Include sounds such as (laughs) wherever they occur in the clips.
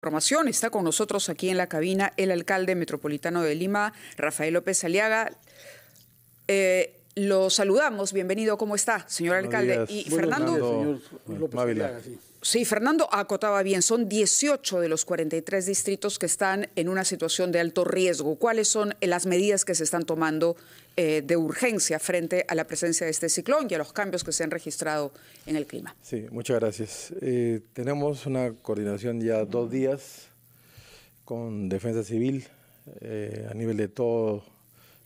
información. Está con nosotros aquí en la cabina el alcalde metropolitano de Lima, Rafael López Aliaga. Eh, lo saludamos, bienvenido, ¿cómo está, señor alcalde? Y Fernando. sí. Sí, Fernando acotaba bien, son 18 de los 43 distritos que están en una situación de alto riesgo. ¿Cuáles son las medidas que se están tomando eh, de urgencia frente a la presencia de este ciclón y a los cambios que se han registrado en el clima? Sí, muchas gracias. Eh, tenemos una coordinación ya dos días con Defensa Civil eh, a nivel de toda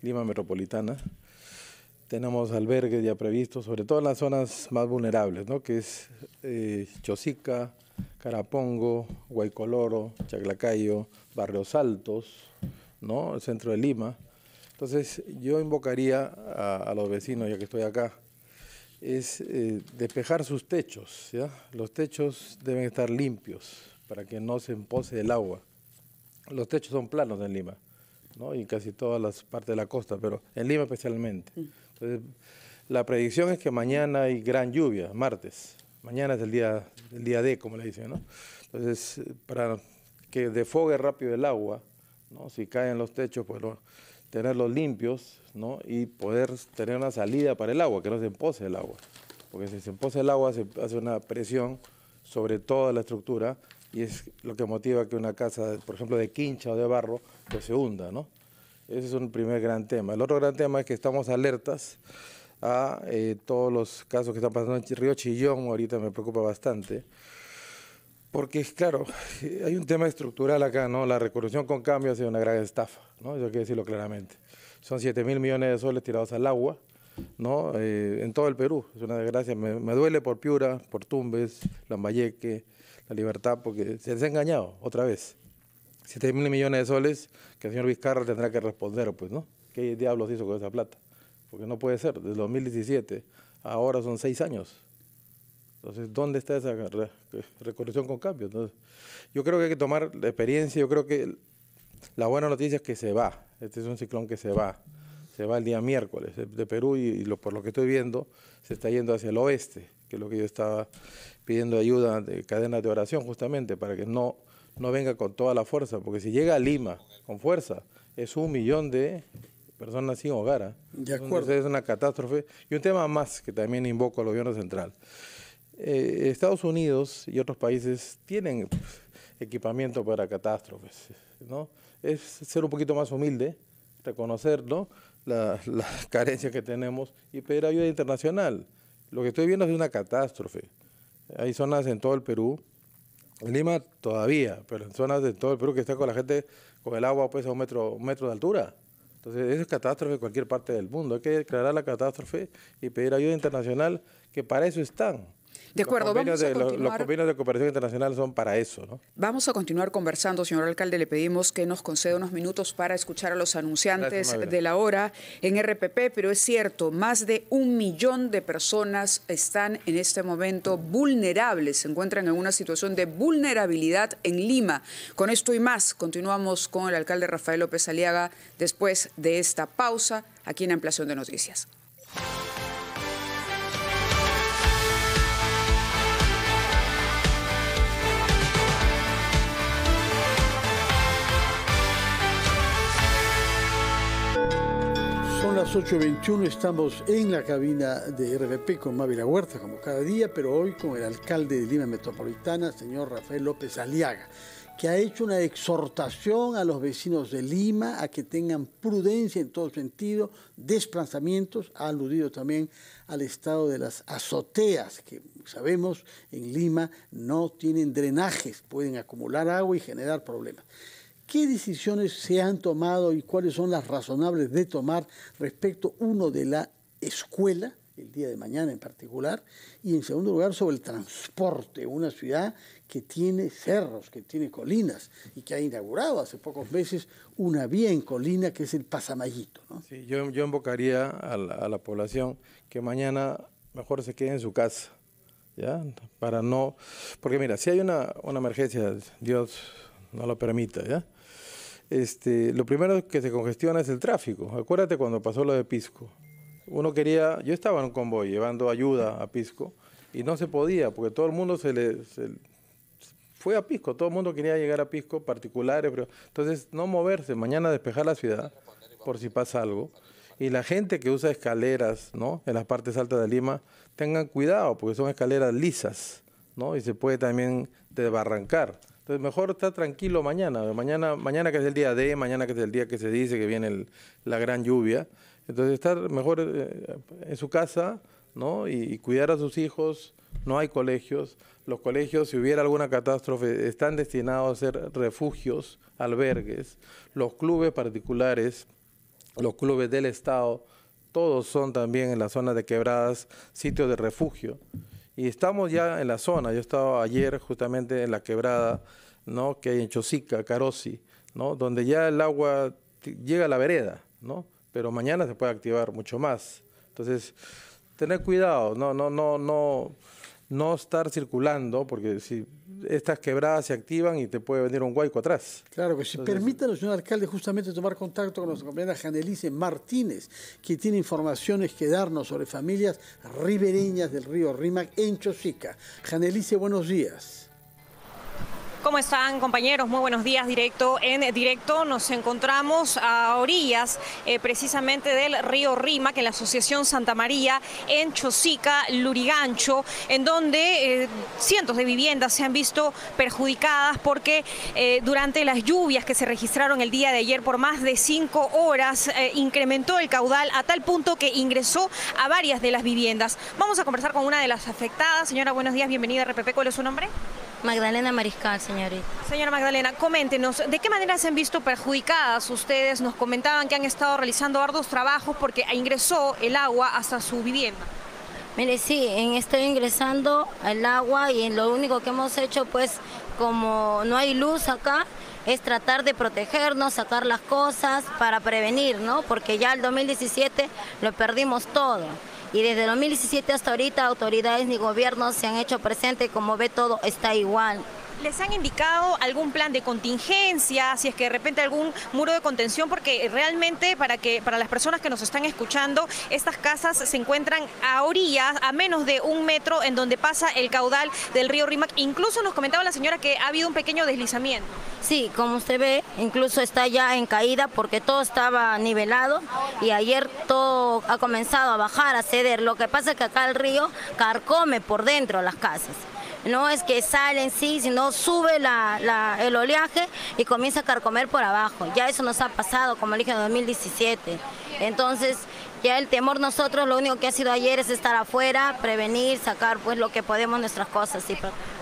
Lima Metropolitana tenemos albergues ya previstos, sobre todo en las zonas más vulnerables, ¿no? que es eh, Chosica, Carapongo, Guaycoloro, Chaclacayo, Barrios Altos, ¿no? el centro de Lima. Entonces yo invocaría a, los vecinos, ya que estoy acá, es eh, despejar sus techos. ¿ya? Los techos deben estar limpios para que no se empose el agua. Los techos son planos en Lima, ¿no? y casi todas las partes de la costa, pero en Lima especialmente. Entonces, la predicción es que mañana hay gran lluvia, martes. Mañana es el día, el día D, como le dicen, ¿no? Entonces, para que defogue rápido el agua, ¿no? Si caen los techos, pues tenerlos limpios, ¿no? Y poder tener una salida para el agua, que no se empose el agua. Porque si se empose el agua, se hace una presión sobre toda la estructura y es lo que motiva que una casa, por ejemplo, de quincha o de barro, pues se hunda, ¿no? Ese es un primer gran tema. El otro gran tema es que estamos alertas a eh, todos los casos que están pasando en Río Chillón, ahorita me preocupa bastante. Porque, claro, eh, hay un tema estructural acá, ¿no? La recorrupción con cambio ha sido una gran estafa, ¿no? Eso quiero decirlo claramente. Son 7 mil millones de soles tirados al agua, ¿no? Eh, en todo el Perú. Es una desgracia. Me, me, duele por Piura, por Tumbes, Lambayeque, La Libertad, porque se les ha engañado otra vez. 7 mil millones de soles que el señor Vizcarra tendrá que responder, pues, ¿no? ¿Qué diablos hizo con esa plata? Porque no puede ser, desde 2017 ahora son seis años. Entonces, ¿dónde está esa recorrección con cambio? yo creo que hay que tomar la experiencia, yo creo que la buena noticia es que se va, este es un ciclón que se va, se va el día miércoles de Perú y, por lo que estoy viendo se está yendo hacia el oeste, que es lo que yo estaba pidiendo ayuda de cadenas de oración justamente para que no no venga con toda la fuerza, porque si llega a Lima con fuerza, es un millón de personas sin hogar. ¿ah? es una catástrofe. Y un tema más que también invoco al gobierno central. Eh, Estados Unidos y otros países tienen equipamiento para catástrofes, ¿no? Es ser un poquito más humilde, reconocer las la (laughs) carencias que tenemos y pedir ayuda internacional. Lo que estoy viendo es una catástrofe. Hay zonas en todo el Perú Lima todavía, pero en zonas de todo el Perú que está con la gente con el agua pues a un metro, metro de altura. Entonces, eso es catástrofe en cualquier parte del mundo. Hay que declarar la catástrofe y pedir ayuda internacional, que para eso están. De acuerdo, los convenios, vamos a de, los, convenios de cooperación internacional son para eso, ¿no? Vamos a continuar conversando, señor alcalde. Le pedimos que nos conceda unos minutos para escuchar a los anunciantes de la hora en RPP, pero es cierto, más de un millón de personas están en este momento vulnerables, se encuentran en una situación de vulnerabilidad en Lima. Con esto y más, continuamos con el alcalde Rafael López Aliaga después de esta pausa aquí en Ampliación de Noticias. a las 8.21, estamos en la cabina de RBP con Mávila Huerta, como cada día, pero hoy con el alcalde de Lima Metropolitana, señor Rafael López Aliaga, que ha hecho una exhortación a los vecinos de Lima a que tengan prudencia en todo sentido, desplazamientos, ha aludido también al estado de las azoteas, que sabemos en Lima no tienen drenajes, pueden acumular agua y generar problemas. ¿Qué decisiones se han tomado y cuáles son las razonables de tomar respecto, uno, de la escuela, el día de mañana en particular, y en segundo lugar sobre el transporte, una ciudad que tiene cerros, que tiene colinas y que ha inaugurado hace pocos meses una vía en colina que es el Pasamayito. Sí, yo, invocaría a la, población que mañana mejor se quede en su casa, ¿ya? Para no, porque mira, si hay una, una emergencia, Dios no lo permita, ¿ya? este, lo primero que se congestiona es el tráfico. Acuérdate cuando pasó lo de Pisco. Uno quería, yo estaba en un convoy llevando ayuda a Pisco y no se podía porque todo el mundo se le, fue a Pisco, todo el mundo quería llegar a Pisco, particulares, pero entonces no moverse, mañana despejar la ciudad por si pasa algo. Y la gente que usa escaleras, ¿no? En las partes altas de Lima, tengan cuidado porque son escaleras lisas, ¿no? Y se puede también desbarrancar. Entonces, mejor estar tranquilo mañana. Mañana, mañana que es el día de, mañana que es el día que se dice que viene la gran lluvia. Entonces, estar mejor eh, en su casa, ¿no? Y, cuidar a sus hijos. No hay colegios. Los colegios, si hubiera alguna catástrofe, están destinados a ser refugios, albergues. Los clubes particulares, los clubes del Estado, todos son también en las zona de quebradas sitios de refugio. Y estamos ya en la zona. Yo estaba ayer justamente en la quebrada, ¿no? Que hay en Chosica, Carosi, ¿no? Donde ya el agua llega a la vereda, ¿no? Pero mañana se puede activar mucho más. Entonces, tener cuidado, no, no, no. no no estar circulando, porque si estas quebradas se activan y te puede venir un guayco atrás. Claro que sí. Permítanos, señor alcalde, justamente tomar contacto con nuestra compañera Janelice Martínez, que tiene informaciones que darnos sobre familias ribereñas del río Rímac en Chosica. Janelice, buenos días. ¿Cómo están compañeros? Muy buenos días, directo en directo. Nos encontramos a orillas eh, precisamente del río Rima, que en la Asociación Santa María, en Chosica, Lurigancho, en donde eh, cientos de viviendas se han visto perjudicadas porque eh, durante las lluvias que se registraron el día de ayer por más de cinco horas, incrementó el caudal a tal punto que ingresó a varias de las viviendas. Vamos a conversar con una de las afectadas. Señora, buenos días, bienvenida a RPP. ¿Cuál es su nombre? Magdalena Mariscal, señorita. Señora Magdalena, coméntenos, ¿de qué manera se han visto perjudicadas ustedes? Nos comentaban que han estado realizando arduos trabajos porque ingresó el agua hasta su vivienda. Mire, sí, en, estoy ingresando el agua y lo único que hemos hecho, pues, como no hay luz acá, es tratar de protegernos, sacar las cosas para prevenir, ¿no? Porque ya el 2017 lo perdimos todo. Y desde 2017 hasta ahorita autoridades ni gobiernos se han hecho presentes, como ve todo está igual. ¿Les han indicado algún plan de contingencia, si es que de repente algún muro de contención? Porque realmente para, que, para las personas que nos están escuchando, estas casas se encuentran a orillas, a menos de un metro, en donde pasa el caudal del río Rímac. Incluso nos comentaba la señora que ha habido un pequeño deslizamiento. Sí, como usted ve, incluso está ya en caída porque todo estaba nivelado y ayer todo ha comenzado a bajar, a ceder. Lo que pasa es que acá el río carcome por dentro las casas no es que salen, sí, sino sube el oleaje y comienza a carcomer por abajo. Ya eso nos ha pasado, como dije, en 2017. Entonces, ya el temor nosotros lo único que ha sido ayer es estar afuera, prevenir, sacar pues lo que podemos nuestras cosas.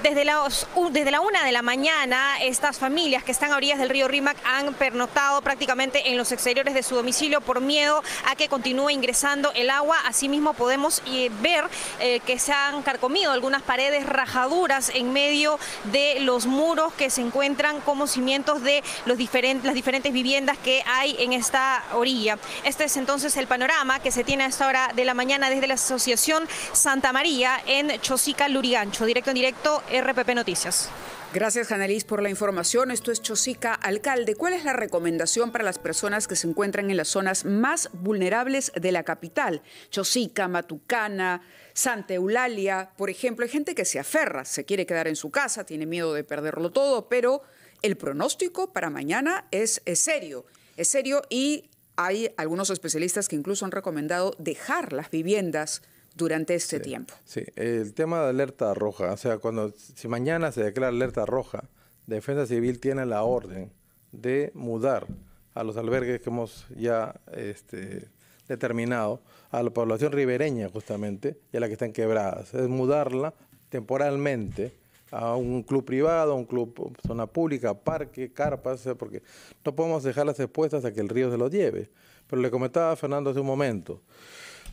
Desde, la, desde la una de la mañana estas familias que están a orillas del río Rímac han pernotado prácticamente en los exteriores de su domicilio por miedo a que continúe ingresando el agua. Asimismo podemos eh, ver eh, que se han carcomido algunas paredes, rajaduras en medio de los muros que se encuentran como cimientos de los diferentes, las diferentes viviendas que hay en esta orilla. Este es entonces el panorama que se tiene a esta hora de la mañana desde la Asociación Santa María en Chosica, Lurigancho. Directo en directo, RPP Noticias. Gracias, Janelís, por la información. Esto es Chosica. Alcalde, ¿cuál es la recomendación para las personas que se encuentran en las zonas más vulnerables de la capital? Chosica, Matucana, Santa Eulalia, por ejemplo. Hay gente que se aferra, se quiere quedar en su casa, tiene miedo de perderlo todo, pero el pronóstico para mañana es serio. Es serio y hay algunos especialistas que incluso han recomendado dejar las viviendas durante este tiempo. Sí, el tema de alerta roja, o sea, cuando si mañana se declara alerta roja, Defensa Civil tiene la orden de mudar a los albergues que hemos ya este, determinado a la población ribereña justamente y a la que están quebradas, es mudarla temporalmente a un club privado, a un club zona pública, parque, carpas, porque no podemos dejar las expuestas a que el río se los lleve. Pero le comentaba a Fernando hace un momento,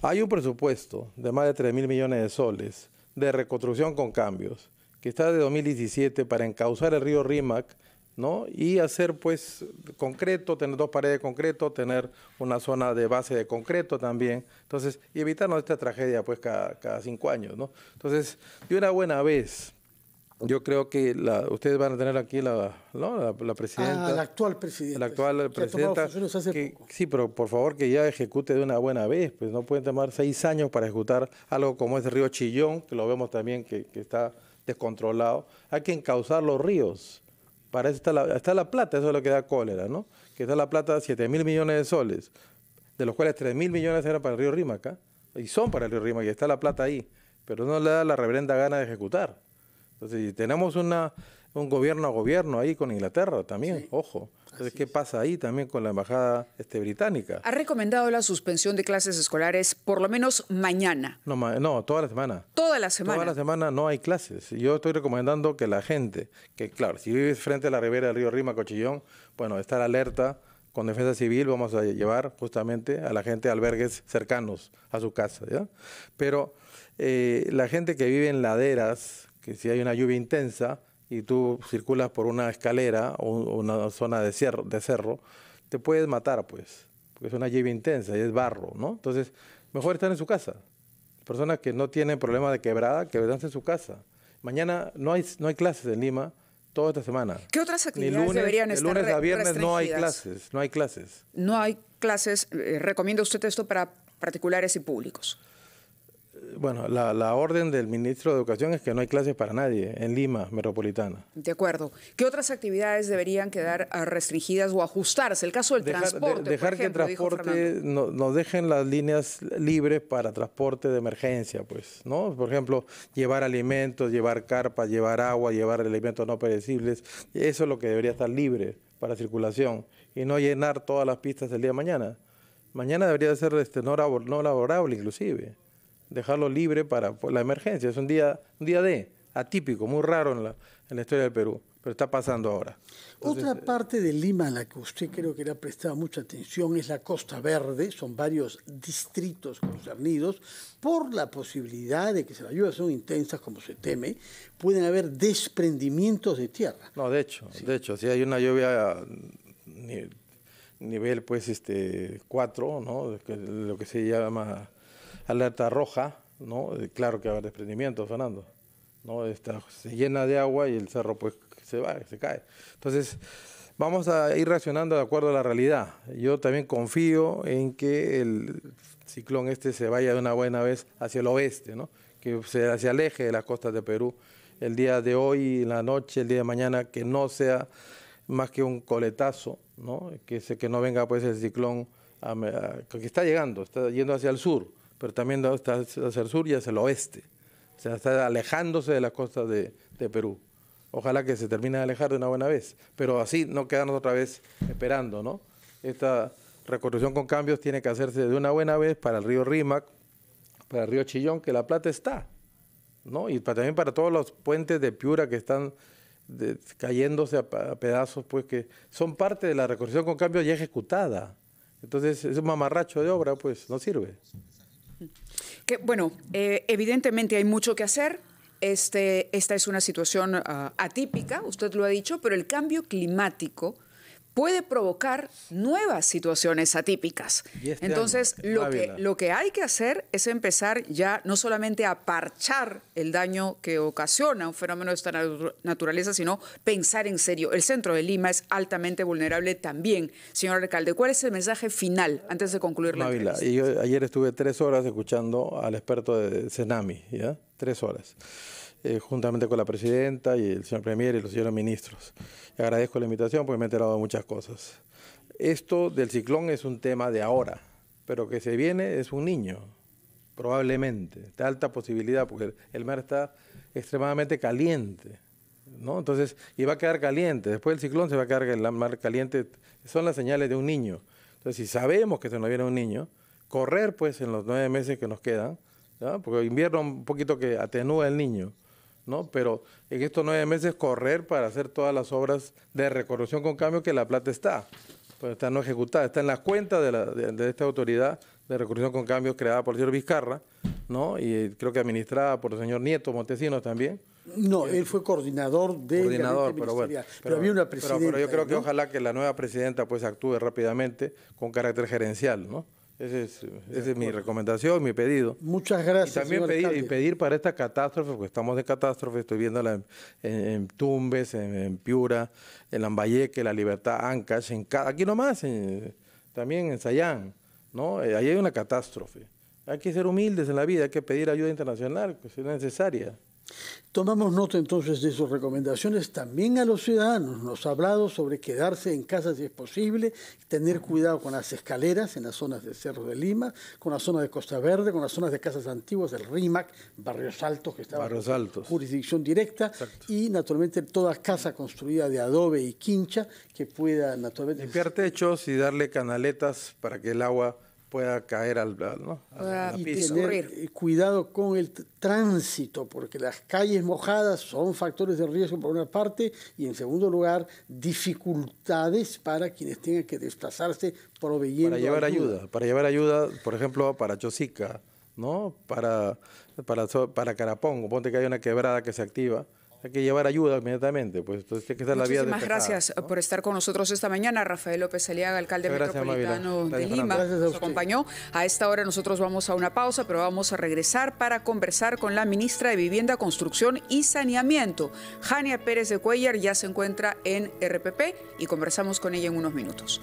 hay un presupuesto de más de 3 mil millones de soles de reconstrucción con cambios, que está de 2017 para encauzar el río Rímac, ¿no? Y hacer pues concreto, tener dos paredes de concreto, tener una zona de base de concreto también. Entonces, y evitarnos esta tragedia pues cada, cada cinco años, ¿no? Entonces, de una buena vez, yo creo que ustedes van a tener aquí la, ¿no? la, presidenta. Ah, la actual presidenta. La actual presidenta. Sí, pero por favor que ya ejecute de una buena vez, pues no pueden tomar seis años para ejecutar algo como ese río Chillón, que lo vemos también que, está descontrolado. Hay que encauzar los ríos. Para eso está la, plata, eso es lo que da cólera, ¿no? Que está la plata, 7 mil millones de soles, de los cuales 3 mil millones eran para el río Rímaca, y son para el río Rímaca, y está la plata ahí, pero no le da la reverenda gana de ejecutar. Entonces, si tenemos una, un gobierno a gobierno ahí con Inglaterra también, ojo. Entonces, ¿qué pasa ahí también con la embajada este, británica? Ha recomendado la suspensión de clases escolares por lo menos mañana. No, toda la semana. Toda la semana. Toda la semana no hay clases. Yo estoy recomendando que la gente, que claro, si vives frente a la ribera del río Rima, Cochillón, bueno, estar alerta. Con defensa civil vamos a llevar justamente a la gente a albergues cercanos a su casa. Pero eh, la gente que vive en laderas, si hay una lluvia intensa y tú circulas por una escalera o una zona de, de cerro, te puedes matar, pues, porque es una lluvia intensa y es barro, ¿no? Entonces, mejor estar en su casa. Personas que no tienen problema de quebrada, quebrarse en su casa. Mañana no hay, no hay clases en Lima toda esta semana. ¿Qué otras actividades deberían estar De lunes a viernes no hay clases, no hay clases. No hay clases. Recomiendo eh, recomienda usted esto para particulares y públicos bueno, la, orden del ministro de Educación es que no hay clases para nadie en Lima metropolitana. De acuerdo. ¿Qué otras actividades deberían quedar ah, restringidas o ajustarse? El caso del transporte. dejar que el transporte nos no dejen las líneas libres para transporte de emergencia, pues, ¿no? Por ejemplo, llevar alimentos, llevar carpas, llevar agua, llevar alimentos no perecibles. Eso es lo que debería estar libre para circulación y no llenar todas las pistas el día de mañana. Mañana debería ser este, no laborable inclusive dejarlo libre para pues, la emergencia. Es un día, un día de, atípico, muy raro en la, en la historia del Perú, pero está pasando ahora. Otra eh, parte de Lima a la que usted creo que le ha prestado mucha atención es la Costa Verde, son varios distritos concernidos, por la posibilidad de que si las lluvias son intensas, como se teme, pueden haber desprendimientos de tierra. No, de hecho, de hecho, si hay una lluvia nivel pues este 4, ¿no? lo que se llama alerta roja, ¿no? Eh, claro que va a haber desprendimiento, Fernando. ¿no? Está, se llena de agua y el cerro pues se va, se cae. Entonces, vamos a ir reaccionando de acuerdo a la realidad. Yo también confío en que el ciclón este se vaya de una buena vez hacia el oeste, ¿no? que se, se aleje de las costas de Perú el día de hoy, la noche, el día de mañana, que no sea más que un coletazo, ¿no? Que, se, que no venga pues el ciclón que está llegando, está yendo hacia el sur pero también está hacia el sur y hacia el oeste. O sea, está alejándose de las costas de, Perú. Ojalá que se termine de alejar de una buena vez, pero así no quedarnos otra vez esperando, ¿no? Esta reconstrucción con cambios tiene que hacerse de una buena vez para el río Rímac, para el río Chillón, que La Plata está, ¿no? Y también para todos los puentes de Piura que están cayéndose a, pedazos, pues que son parte de la reconstrucción con cambios ya ejecutada. Entonces, es un mamarracho de obra, pues no sirve. Que, bueno, eh, evidentemente hay mucho que hacer. Este, esta es una situación ah, atípica, usted lo ha dicho, pero el cambio climático puede provocar nuevas situaciones atípicas. Este Entonces, lo, que, lo que hay que hacer es empezar ya no solamente a parchar el daño que ocasiona un fenómeno de esta naturaleza, sino pensar en serio. El centro de Lima es altamente vulnerable también. Señor alcalde, ¿cuál es el mensaje final antes de concluir la ayer estuve tres horas escuchando al experto de Cenami, ¿ya? Tres horas. Eh, juntamente con la presidenta y el señor Premier y los señores ministros. Y agradezco la invitación porque me he enterado de muchas cosas. Esto del ciclón es un tema de ahora, pero que se viene es un niño, probablemente, de alta posibilidad, porque el mar está extremadamente caliente. ¿No? Entonces, y va a quedar caliente, después del ciclón se va a quedar el mar caliente, son las señales de un niño. Entonces, si sabemos que se nos viene un niño, correr pues en los nueve meses que nos quedan, porque invierno un poquito que atenúa el niño, ¿no? Pero en estos nueve meses correr para hacer todas las obras de recorrección con cambio que la plata está. Pero pues está no ejecutada, está en las cuentas de, la, de, esta autoridad de recorrección con cambio creada por el señor Vizcarra, ¿no? Y eh, creo que administrada por el señor Nieto Montesinos también. No, él fue coordinador de coordinador, pero, bueno, pero, había una Pero, yo creo que ojalá que la nueva presidenta pues actúe rápidamente con carácter gerencial, ¿no? es, esa es mi recomendación, mi pedido. Muchas gracias. Y también pedir, para esta catástrofe, porque estamos de catástrofe, estoy viendo en, Tumbes, en, Piura, en Lambayeque, La Libertad, Ancash, en aquí nomás, también en Sayán, ¿no? Eh, ahí hay una catástrofe. Hay que ser humildes en la vida, hay que pedir ayuda internacional, que pues, es necesaria. Tomamos nota entonces de sus recomendaciones también a los ciudadanos. Nos ha hablado sobre quedarse en casa si es posible, tener cuidado con las escaleras en las zonas de Cerro de Lima, con la zona de Costa Verde, con las zonas de casas antiguas del RIMAC, Barrios Altos, que estaba jurisdicción directa, y naturalmente toda casa construida de adobe y quincha que pueda naturalmente... Limpiar techos y darle canaletas para que el agua pueda caer al, ¿no? Ah, y eh, cuidado con el tránsito, porque las calles mojadas son factores de riesgo por una parte y en segundo lugar dificultades para quienes tengan que desplazarse proveyendo para llevar ayuda. para llevar ayuda, por ejemplo, para Chosica, ¿no? Para para para Carapongo, ponte que hay una quebrada que se activa hay que llevar ayuda inmediatamente, pues entonces que estar la vía Muchísimas gracias por estar con nosotros esta mañana. Rafael López Aliaga, alcalde metropolitano de Lima, nos acompañó. A esta hora nosotros vamos a una pausa, pero vamos a regresar para conversar con la ministra de Vivienda, Construcción y Saneamiento, Jania Pérez de Cuellar, ya se encuentra en RPP y conversamos con ella en unos minutos.